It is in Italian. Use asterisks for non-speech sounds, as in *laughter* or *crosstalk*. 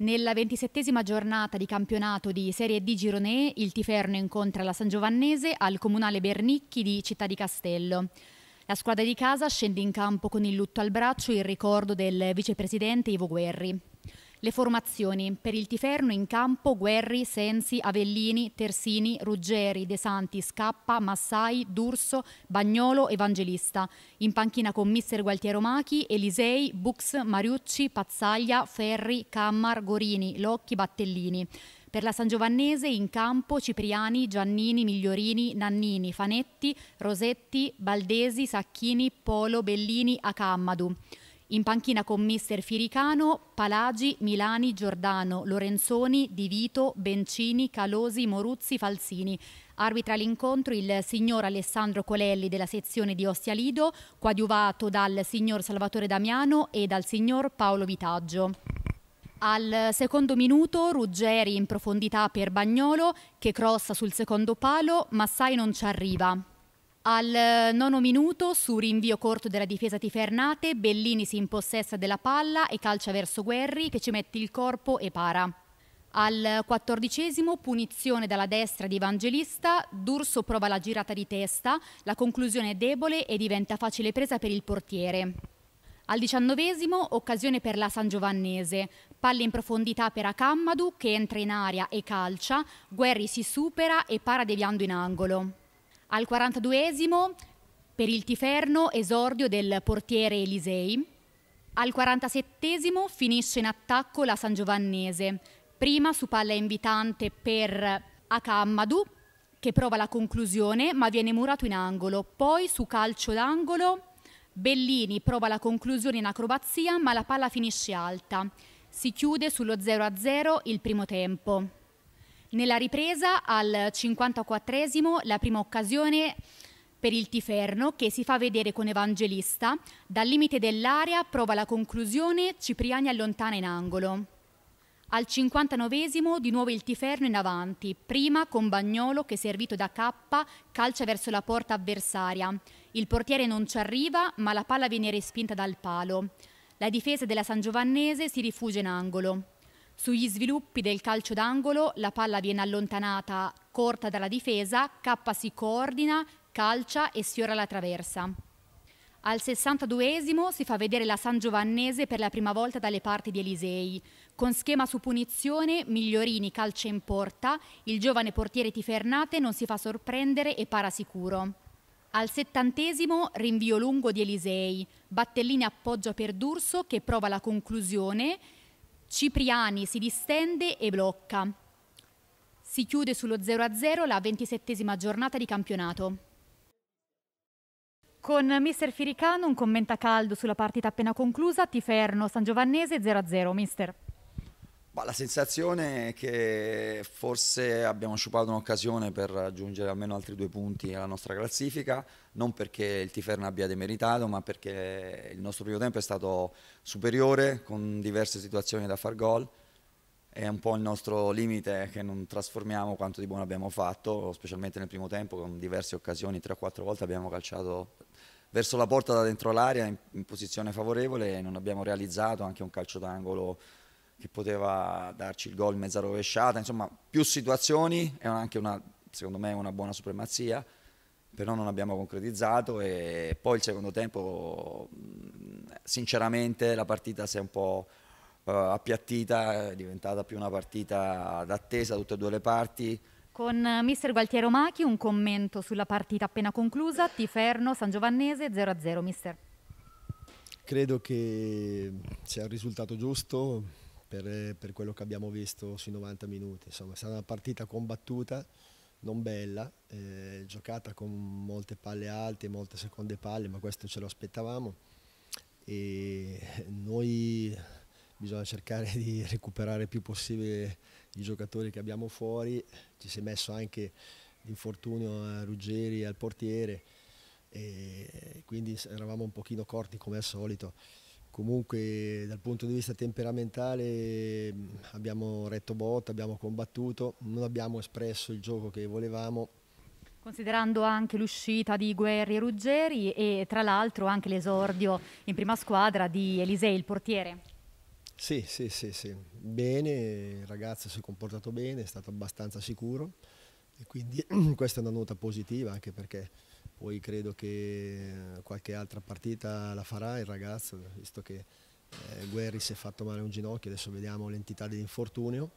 Nella ventisettesima giornata di campionato di Serie D Gironè, il Tiferno incontra la San Giovannese al Comunale Bernicchi di Città di Castello. La squadra di casa scende in campo con il lutto al braccio in ricordo del vicepresidente Ivo Guerri. Le formazioni per il Tiferno in campo Guerri, Sensi, Avellini, Tersini, Ruggeri, De Santi, Scappa, Massai, D'Urso, Bagnolo, Evangelista. In panchina con mister Gualtiero Machi, Elisei, Bux, Mariucci, Pazzaglia, Ferri, Cammar, Gorini, Locchi, Battellini. Per la San Giovannese in campo Cipriani, Giannini, Migliorini, Nannini, Fanetti, Rosetti, Baldesi, Sacchini, Polo, Bellini, Acammadu. In panchina con mister Firicano, Palagi, Milani, Giordano, Lorenzoni, Di Vito, Bencini, Calosi, Moruzzi, Falsini. Arbitra l'incontro il signor Alessandro Colelli della sezione di Ostia Lido, coadiuvato dal signor Salvatore Damiano e dal signor Paolo Vitaggio. Al secondo minuto Ruggeri in profondità per Bagnolo che crossa sul secondo palo ma Sai non ci arriva. Al nono minuto, su rinvio corto della difesa Tifernate, Bellini si impossessa della palla e calcia verso Guerri che ci mette il corpo e para. Al quattordicesimo, punizione dalla destra di Evangelista, D'Urso prova la girata di testa, la conclusione è debole e diventa facile presa per il portiere. Al diciannovesimo, occasione per la San Giovannese, palle in profondità per Akammadou che entra in aria e calcia, Guerri si supera e para deviando in angolo. Al 42esimo per il Tiferno esordio del portiere Elisei. Al 47esimo finisce in attacco la San Giovannese, prima su palla invitante per Akamadou che prova la conclusione ma viene murato in angolo, poi su calcio d'angolo Bellini prova la conclusione in acrobazia ma la palla finisce alta. Si chiude sullo 0-0 il primo tempo. Nella ripresa al 54esimo la prima occasione per il Tiferno che si fa vedere con Evangelista, dal limite dell'area prova la conclusione, Cipriani allontana in angolo. Al 59esimo di nuovo il Tiferno in avanti, prima con Bagnolo che servito da K calcia verso la porta avversaria. Il portiere non ci arriva ma la palla viene respinta dal palo. La difesa della San Giovannese si rifugia in angolo. Sugli sviluppi del calcio d'angolo la palla viene allontanata corta dalla difesa, K si coordina, calcia e sfiora la traversa. Al 62esimo si fa vedere la San Giovannese per la prima volta dalle parti di Elisei. Con schema su punizione, Migliorini calcia in porta, il giovane portiere Tifernate non si fa sorprendere e para sicuro. Al 70 rinvio lungo di Elisei, Battellini appoggia per D'Urso che prova la conclusione Cipriani si distende e blocca. Si chiude sullo 0-0 la ventisettesima giornata di campionato. Con mister Firicano un commento a caldo sulla partita appena conclusa, Tiferno San Giovannese 0-0, mister. Ma la sensazione è che forse abbiamo sciupato un'occasione per raggiungere almeno altri due punti alla nostra classifica, non perché il Tiferno abbia demeritato, ma perché il nostro primo tempo è stato superiore, con diverse situazioni da far gol. È un po' il nostro limite che non trasformiamo quanto di buono abbiamo fatto, specialmente nel primo tempo, con diverse occasioni, tre o quattro volte abbiamo calciato verso la porta da dentro l'area in posizione favorevole e non abbiamo realizzato anche un calcio d'angolo che poteva darci il gol in mezza rovesciata, insomma più situazioni è anche una, secondo me una buona supremazia, però non abbiamo concretizzato e poi il secondo tempo sinceramente la partita si è un po' eh, appiattita, è diventata più una partita d'attesa da tutte e due le parti. Con eh, mister Gualtiero Machi un commento sulla partita appena conclusa, Tiferno, San Giovannese 0-0 mister. Credo che sia il risultato giusto, per, per, quello che abbiamo visto sui 90 minuti. Insomma, è stata una partita combattuta, non bella, eh, giocata con molte palle alte, molte seconde palle, ma questo ce lo aspettavamo. E noi bisogna cercare *laughs* di recuperare il più possibile i giocatori che abbiamo fuori. Ci si è messo anche l'infortunio a Ruggeri e al portiere, e quindi eravamo un pochino corti come al solito comunque dal punto di vista temperamentale mm, abbiamo retto botta, abbiamo combattuto, non abbiamo espresso il gioco che volevamo. Considerando anche l'uscita di Guerri e Ruggeri e tra l'altro anche l'esordio in prima squadra di Elisei, il portiere. Sì, sì, sì, sì, bene, il ragazzo si è comportato bene, è stato abbastanza sicuro e quindi *clears throat* questa è una nota positiva anche perché poi credo che qualche altra partita la farà il ragazzo, visto che eh, Guerri si è fatto male un ginocchio, adesso vediamo l'entità dell'infortunio